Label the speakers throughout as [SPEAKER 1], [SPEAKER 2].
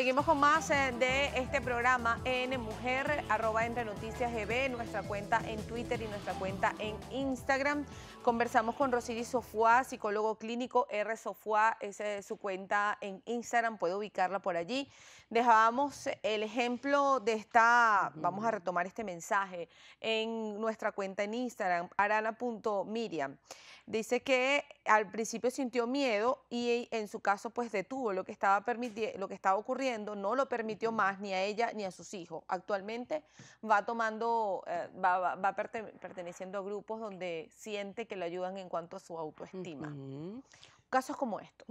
[SPEAKER 1] Seguimos con más eh, de este programa en Mujer, entre noticias GB, nuestra cuenta en Twitter y nuestra cuenta en Instagram. Conversamos con Rosiri Sofua, psicólogo clínico R. Sofua, esa es su cuenta en Instagram, puede ubicarla por allí. Dejábamos el ejemplo de esta, vamos a retomar este mensaje, en nuestra cuenta en Instagram, arana.miriam. Dice que al principio sintió miedo y en su caso pues detuvo lo que estaba, lo que estaba ocurriendo, no lo permitió más ni a ella ni a sus hijos. Actualmente va tomando, eh, va, perteneciendo a grupos donde siente que le ayudan en cuanto a su autoestima
[SPEAKER 2] casos como estos.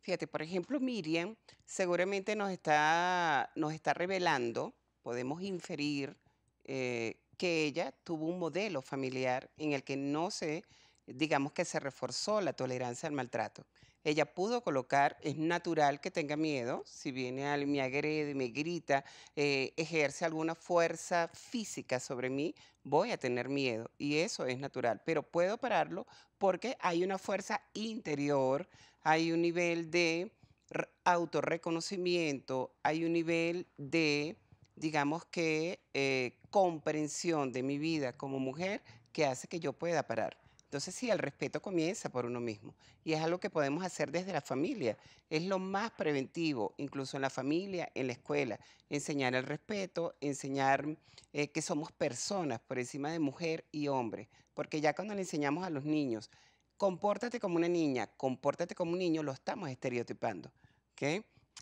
[SPEAKER 2] Fíjate, por ejemplo, Miriam seguramente nos está, nos está revelando, podemos inferir eh, que ella tuvo un modelo familiar en el que no se digamos que se reforzó la tolerancia al maltrato. Ella pudo colocar, es natural que tenga miedo, si viene al me agrede, me grita, eh, ejerce alguna fuerza física sobre mí, voy a tener miedo y eso es natural, pero puedo pararlo porque hay una fuerza interior, hay un nivel de autorreconocimiento, hay un nivel de, digamos que, eh, comprensión de mi vida como mujer que hace que yo pueda parar. Entonces sí, el respeto comienza por uno mismo y es algo que podemos hacer desde la familia. Es lo más preventivo, incluso en la familia, en la escuela. Enseñar el respeto, enseñar eh, que somos personas por encima de mujer y hombre. Porque ya cuando le enseñamos a los niños, compórtate como una niña, compórtate como un niño, lo estamos estereotipando.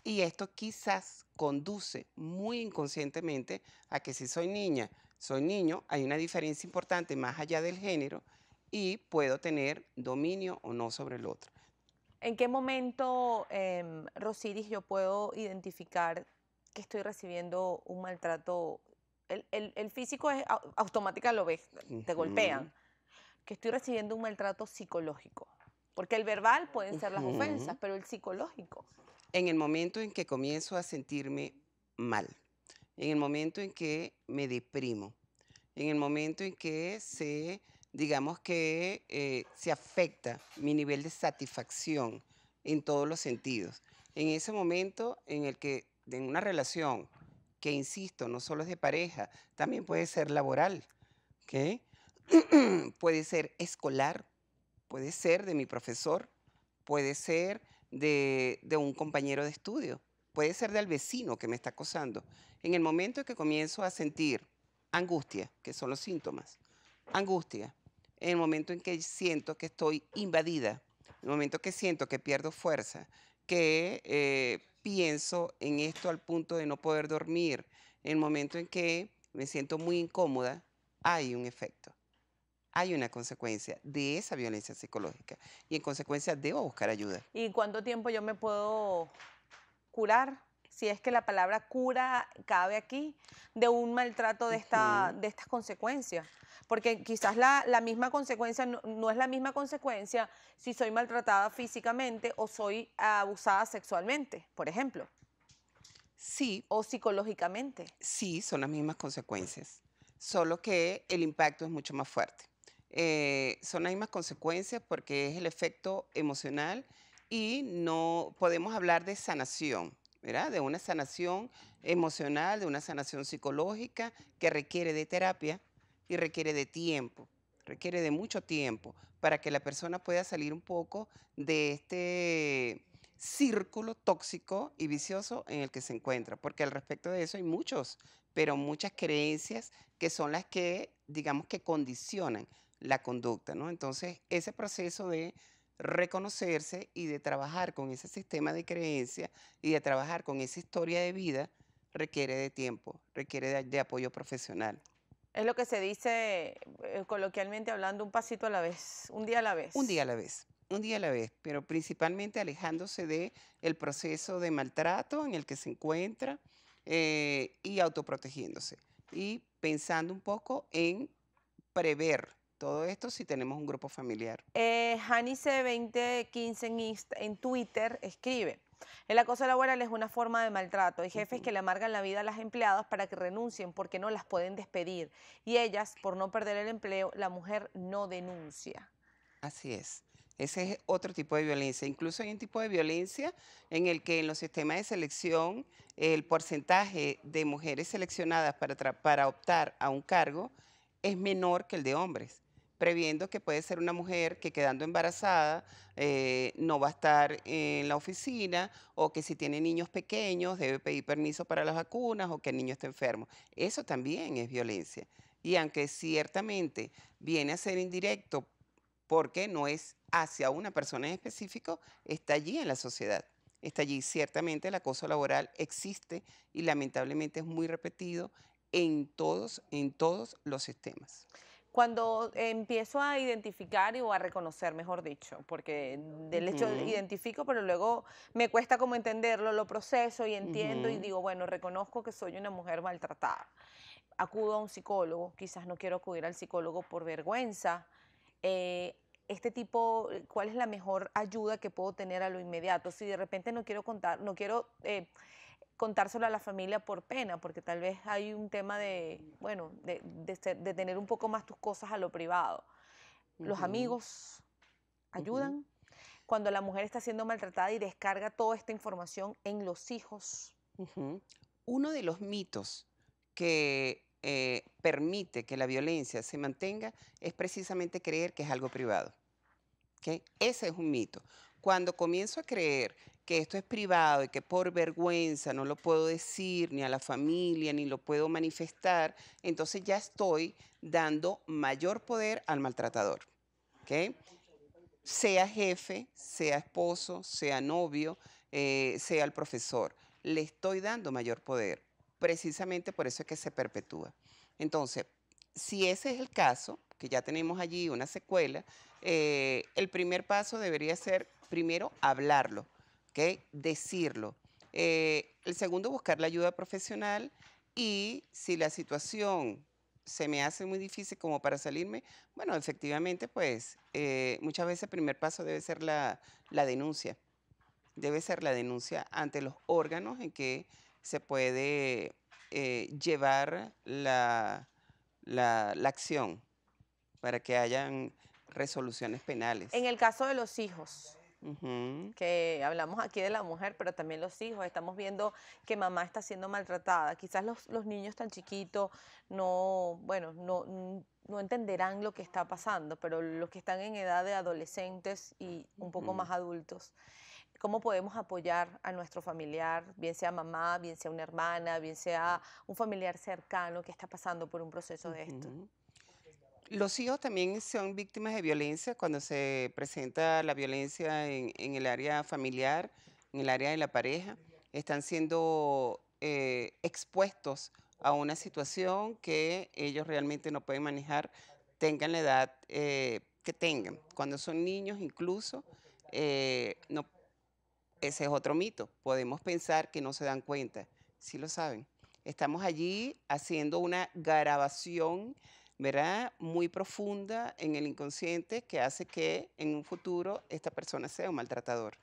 [SPEAKER 2] Y esto quizás conduce muy inconscientemente a que si soy niña, soy niño, hay una diferencia importante más allá del género y puedo tener dominio o no sobre el otro.
[SPEAKER 1] ¿En qué momento, em, Rosiris, yo puedo identificar que estoy recibiendo un maltrato? El, físico es automática, lo ves, te golpean. Que estoy recibiendo un maltrato psicológico. Porque el verbal pueden ser las ofensas, pero el psicológico.
[SPEAKER 2] En el momento en que comienzo a sentirme mal, en el momento en que me deprimo, en el momento en que se digamos que eh, se afecta mi nivel de satisfacción en todos los sentidos. En ese momento en el que en una relación, que insisto, no solo es de pareja, también puede ser laboral, ¿okay? puede ser escolar, puede ser de mi profesor, puede ser de, de un compañero de estudio, puede ser del vecino que me está acosando. En el momento en que comienzo a sentir angustia, que son los síntomas, angustia, en el momento en que siento que estoy invadida, en el momento que siento que pierdo fuerza, que eh, pienso en esto al punto de no poder dormir, en el momento en que me siento muy incómoda, hay un efecto, hay una consecuencia de esa violencia psicológica y en consecuencia debo buscar ayuda.
[SPEAKER 1] ¿Y cuánto tiempo yo me puedo curar? si es que la palabra cura cabe aquí, de un maltrato de, de estas consecuencias. Porque quizás la, misma consecuencia no, es la misma consecuencia si soy maltratada físicamente o soy abusada sexualmente, por ejemplo. Sí. O psicológicamente.
[SPEAKER 2] Sí, son las mismas consecuencias, solo que el impacto es mucho más fuerte. Eh, son las mismas consecuencias porque es el efecto emocional y no podemos hablar de sanación de una sanación emocional, de una sanación psicológica que requiere de terapia y requiere de tiempo, requiere de mucho tiempo para que la persona pueda salir un poco de este círculo tóxico y vicioso en el que se encuentra, porque al respecto de eso hay muchos, pero muchas creencias que son las que, digamos, que condicionan la conducta, ¿no? Entonces, ese proceso de reconocerse y de trabajar con ese sistema de creencia y de trabajar con esa historia de vida requiere de tiempo, requiere de, apoyo profesional.
[SPEAKER 1] Es lo que se dice eh, coloquialmente hablando un pasito a la vez, un día a la vez. Un
[SPEAKER 2] día a la vez, un día a la vez, pero principalmente alejándose de el proceso de maltrato en el que se encuentra eh, y autoprotegiéndose y pensando un poco en prever todo esto si tenemos un grupo familiar.
[SPEAKER 1] Eh, 2015 en, Twitter escribe, el acoso laboral es una forma de maltrato. Hay jefes que le amargan la vida a las empleadas para que renuncien porque no las pueden despedir. Y ellas, por no perder el empleo, la mujer no denuncia.
[SPEAKER 2] Así es. Ese es otro tipo de violencia. Incluso hay un tipo de violencia en el que en los sistemas de selección el porcentaje de mujeres seleccionadas para, para optar a un cargo es menor que el de hombres previendo que puede ser una mujer que quedando embarazada eh, no va a estar en la oficina o que si tiene niños pequeños debe pedir permiso para las vacunas o que el niño esté enfermo. Eso también es violencia. Y aunque ciertamente viene a ser indirecto porque no es hacia una persona en específico, está allí en la sociedad. Está allí, ciertamente el acoso laboral existe y lamentablemente es muy repetido en todos, en todos los sistemas
[SPEAKER 1] cuando empiezo a identificar y, o a reconocer, mejor dicho, porque del hecho identifico, pero luego me cuesta como entenderlo, lo proceso y entiendo y digo, bueno, reconozco que soy una mujer maltratada. Acudo a un psicólogo, quizás no quiero acudir al psicólogo por vergüenza. Eh, este tipo, eh, cuál es la mejor ayuda que puedo tener a lo inmediato. Si de repente no quiero contar, no quiero eh, contárselo a la familia por pena, porque tal vez hay un tema de, bueno, de, tener un poco más tus cosas a lo privado. Los amigos ayudan. Cuando la mujer está siendo maltratada y descarga toda esta información en los hijos.
[SPEAKER 2] Uno de los mitos que eh, permite que la violencia se mantenga es precisamente creer que es algo privado. Ese es un mito. Cuando comienzo a creer que esto es privado y que por vergüenza no lo puedo decir ni a la familia, ni lo puedo manifestar, entonces ya estoy dando mayor poder al maltratador. Sea jefe, sea esposo, sea novio, eh, sea el profesor, le estoy dando mayor poder. Precisamente por eso es que se perpetúa. Entonces, si ese es el caso, que ya tenemos allí una secuela, eh, el primer paso debería ser primero hablarlo Decirlo. Eh, el segundo, buscar la ayuda profesional y si la situación se me hace muy difícil como para salirme, bueno, efectivamente, pues eh, muchas veces el primer paso debe ser la, denuncia. Debe ser la denuncia ante los órganos en que se puede eh, llevar la, la, la acción para que hayan resoluciones penales. En
[SPEAKER 1] el caso de los hijos, que hablamos aquí de la mujer, pero también los hijos. Estamos viendo que mamá está siendo maltratada. Quizás los, los niños tan chiquitos no, bueno, no, no entenderán lo que está pasando, pero los que están en edad de adolescentes y un poco más adultos cómo podemos apoyar a nuestro familiar, bien sea mamá, bien sea una hermana, bien sea un familiar cercano que está pasando por un proceso de esto.
[SPEAKER 2] Los hijos también son víctimas de violencia cuando se presenta la violencia en, el área familiar, en el área de la pareja. Están siendo eh, expuestos a una situación que ellos realmente no pueden manejar, tengan la edad eh, que tengan. Cuando son niños incluso, eh, no, ese es otro mito. Podemos pensar que no se dan cuenta, si lo saben. Estamos allí haciendo una grabación ¿verdad? Muy profunda en el inconsciente que hace que en un futuro esta persona sea un maltratador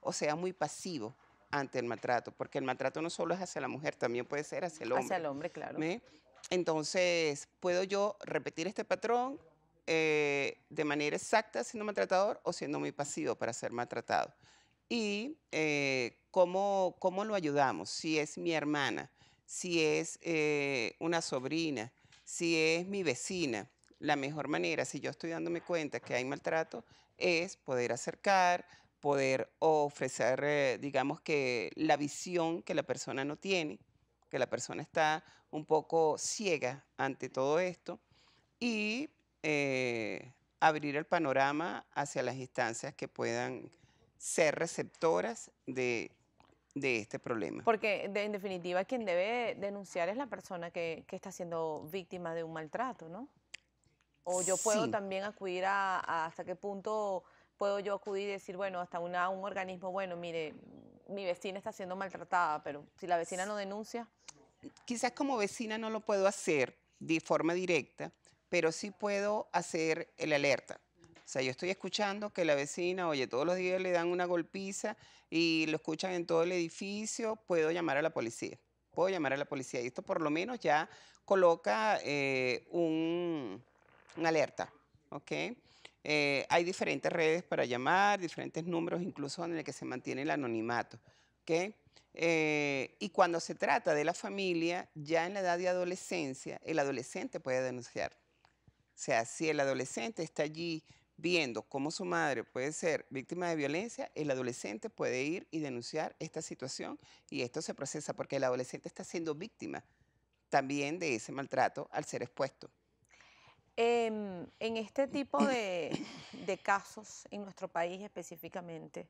[SPEAKER 2] o sea muy pasivo ante el maltrato, porque el maltrato no solo es hacia la mujer, también puede ser hacia el hombre. Hacia el hombre, claro. Entonces, ¿puedo yo repetir este patrón eh, de manera exacta siendo maltratador o siendo muy pasivo para ser maltratado? Y eh, ¿cómo, ¿cómo, lo ayudamos? Si es mi hermana, si es eh, una sobrina, si es mi vecina, la mejor manera, si yo estoy dándome cuenta que hay maltrato, es poder acercar, poder ofrecer, eh, digamos que la visión que la persona no tiene, que la persona está un poco ciega ante todo esto y eh, abrir el panorama hacia las instancias que puedan ser receptoras de de este problema.
[SPEAKER 1] Porque en definitiva quien debe denunciar es la persona que, está siendo víctima de un maltrato, ¿no? O yo puedo también acudir a, hasta qué punto puedo yo acudir y decir, bueno, hasta un organismo, bueno, mire, mi vecina está siendo maltratada, pero si la vecina no denuncia...
[SPEAKER 2] Quizás como vecina no lo puedo hacer de forma directa, pero sí puedo hacer el alerta. O sea, yo estoy escuchando que la vecina, oye, todos los días le dan una golpiza y lo escuchan en todo el edificio, puedo llamar a la policía. Puedo llamar a la policía. Y esto por lo menos ya coloca eh, un, una alerta, ¿ok? Eh, hay diferentes redes para llamar, diferentes números incluso en el que se mantiene el anonimato, ¿ok? Eh, y cuando se trata de la familia, ya en la edad de adolescencia, el adolescente puede denunciar. O sea, si el adolescente está allí viendo cómo su madre puede ser víctima de violencia, el adolescente puede ir y denunciar esta situación y esto se procesa porque el adolescente está siendo víctima también de ese maltrato al ser expuesto.
[SPEAKER 1] Em, en este tipo de, casos, en nuestro país específicamente,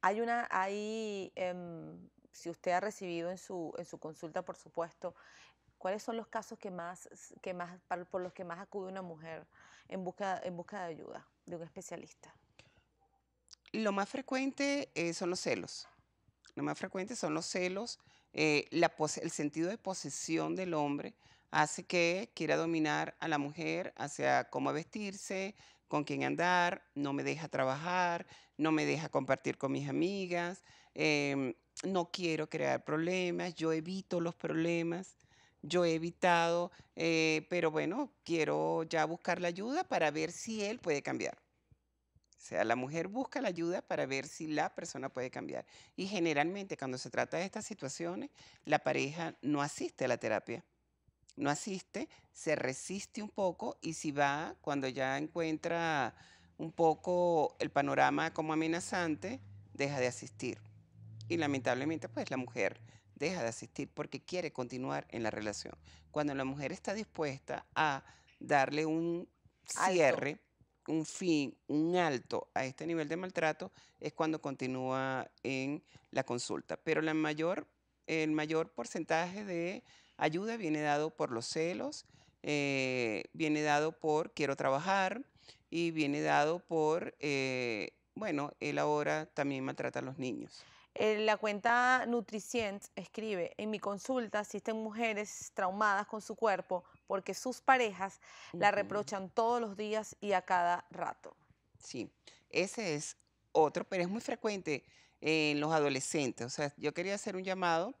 [SPEAKER 1] hay una, hay, em, si usted ha recibido en en su consulta, por supuesto, ¿Cuáles son los casos que más, que más, por los que más acude una mujer en busca, en busca de ayuda de un especialista?
[SPEAKER 2] Lo más frecuente eh, son los celos. Lo más frecuente son los celos. Eh, el sentido de posesión del hombre hace que quiera dominar a la mujer hacia cómo vestirse, con quién andar, no me deja trabajar, no me deja compartir con mis amigas, em, no quiero crear problemas, yo evito los problemas yo he evitado, eh, pero bueno, quiero ya buscar la ayuda para ver si él puede cambiar. O sea, la mujer busca la ayuda para ver si la persona puede cambiar. Y generalmente cuando se trata de estas situaciones, la pareja no asiste a la terapia. No asiste, se resiste un poco y si va, cuando ya encuentra un poco el panorama como amenazante, deja de asistir. Y lamentablemente, pues la mujer deja de asistir porque quiere continuar en la relación. Cuando la mujer está dispuesta a darle un cierre, un fin, un alto a este nivel de maltrato, es cuando continúa en la consulta. Pero el mayor porcentaje de ayuda viene dado por los celos, eh, viene dado por quiero trabajar y viene dado por, eh, bueno, él ahora también maltrata a los niños.
[SPEAKER 1] Eh, la cuenta Nutricient escribe, en mi consulta existen mujeres traumadas con su cuerpo porque sus parejas la reprochan todos los días y a cada rato. Sí, ese
[SPEAKER 2] es otro, pero es muy frecuente en los adolescentes. O sea, yo quería hacer un llamado,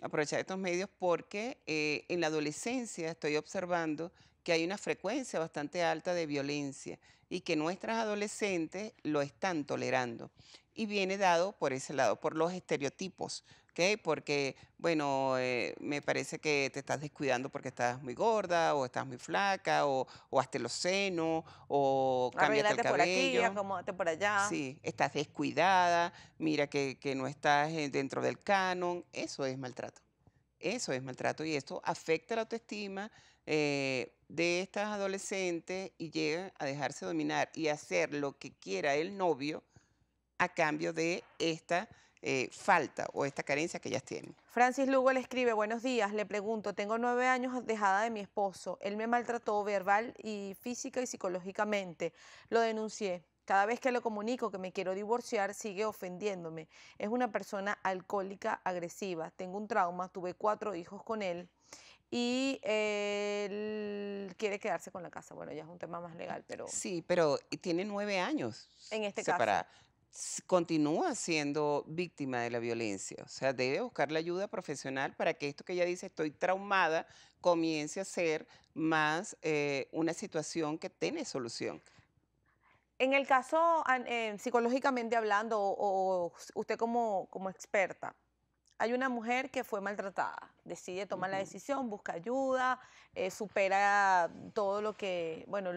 [SPEAKER 2] aprovechar estos medios porque eh, en la adolescencia estoy observando que hay una frecuencia bastante alta de violencia y que nuestras adolescentes lo están tolerando. Y viene dado por ese lado, por los estereotipos, ¿ok? Porque, bueno, eh, me parece que te estás descuidando porque estás muy gorda o estás muy flaca o, o los senos o cámbiate el cabello.
[SPEAKER 1] por aquí, por allá. Sí,
[SPEAKER 2] estás descuidada, mira que, no estás eh, dentro del canon. Eso es maltrato. Eso es maltrato y esto afecta la autoestima, eh, de estas adolescentes y llega a dejarse dominar y hacer lo que quiera el novio a cambio de esta eh, falta o esta carencia que ellas tienen.
[SPEAKER 1] Francis Lugo le escribe, buenos días, le pregunto, tengo nueve años dejada de mi esposo, él me maltrató verbal y física y psicológicamente, lo denuncié. Cada vez que le comunico que me quiero divorciar, sigue ofendiéndome. Es una persona alcohólica, agresiva. Tengo un trauma, tuve cuatro hijos con él y él quiere quedarse con la casa. Bueno, ya es un tema más legal, pero...
[SPEAKER 2] Sí, pero tiene nueve años.
[SPEAKER 1] En este caso.
[SPEAKER 2] Continúa siendo víctima de la violencia. O sea, debe buscar la ayuda profesional para que esto que ella dice, estoy traumada, comience a ser más eh, una situación que tiene solución.
[SPEAKER 1] En el caso, eh, psicológicamente hablando, o, usted como, como experta, hay una mujer que fue maltratada, decide tomar la decisión, busca ayuda, eh, supera todo lo que, bueno,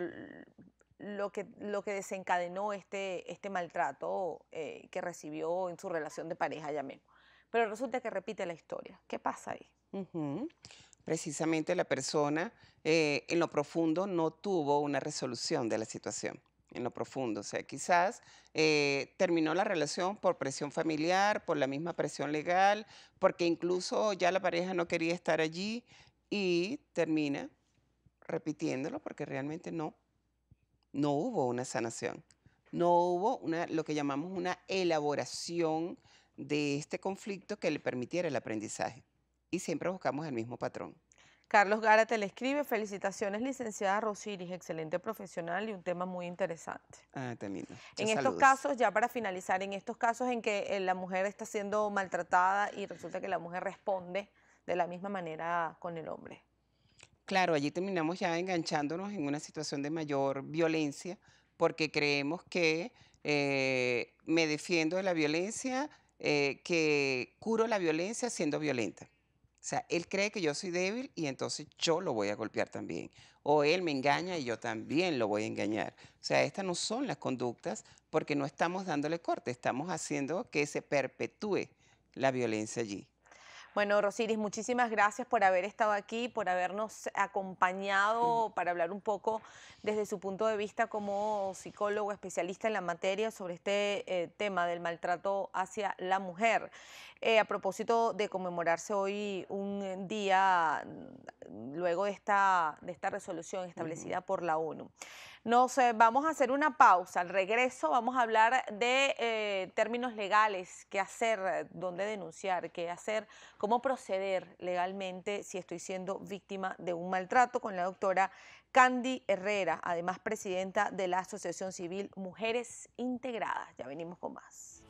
[SPEAKER 1] lo que, lo que desencadenó este, este maltrato eh, que recibió en su relación de pareja, mismo. Pero resulta que repite la historia. ¿Qué pasa ahí?
[SPEAKER 2] Precisamente la persona eh, en lo profundo no tuvo una resolución de la situación en lo profundo. O sea, quizás eh, terminó la relación por presión familiar, por la misma presión legal, porque incluso ya la pareja no quería estar allí y termina repitiéndolo porque realmente no, no hubo una sanación. No hubo lo que llamamos una elaboración de este conflicto que le permitiera el aprendizaje. Y siempre buscamos el mismo patrón.
[SPEAKER 1] Carlos Gárate le escribe, felicitaciones licenciada Rosiris, excelente profesional y un tema muy interesante.
[SPEAKER 2] Ah, En estos casos,
[SPEAKER 1] ya para finalizar, en estos casos en que eh, la mujer está siendo maltratada y resulta que la mujer responde de la misma manera con el hombre.
[SPEAKER 2] Claro, allí terminamos ya enganchándonos en una situación de mayor violencia porque creemos que eh, me defiendo de la violencia, eh, que curo la violencia siendo violenta. O sea, él cree que yo soy débil y entonces yo lo voy a golpear también. O él me engaña y yo también lo voy a engañar. O sea, estas no son las conductas porque no estamos dándole corte, estamos haciendo que se perpetúe la violencia allí.
[SPEAKER 1] Bueno, Rosiris, muchísimas gracias por haber estado aquí, por habernos acompañado mm. para hablar un poco desde su punto de vista como psicólogo especialista en la materia sobre este eh, tema del maltrato hacia la mujer. Eh, a propósito de conmemorarse hoy un día mm, luego de esta, de esta resolución establecida por la ONU. Nos vamos a hacer una pausa. Al regreso vamos a hablar de eh, términos legales, qué hacer, dónde denunciar, qué hacer, cómo proceder legalmente si estoy siendo víctima de un maltrato con la doctora Candy Herrera, además presidenta de la Asociación Civil Mujeres Integradas. Ya venimos con más.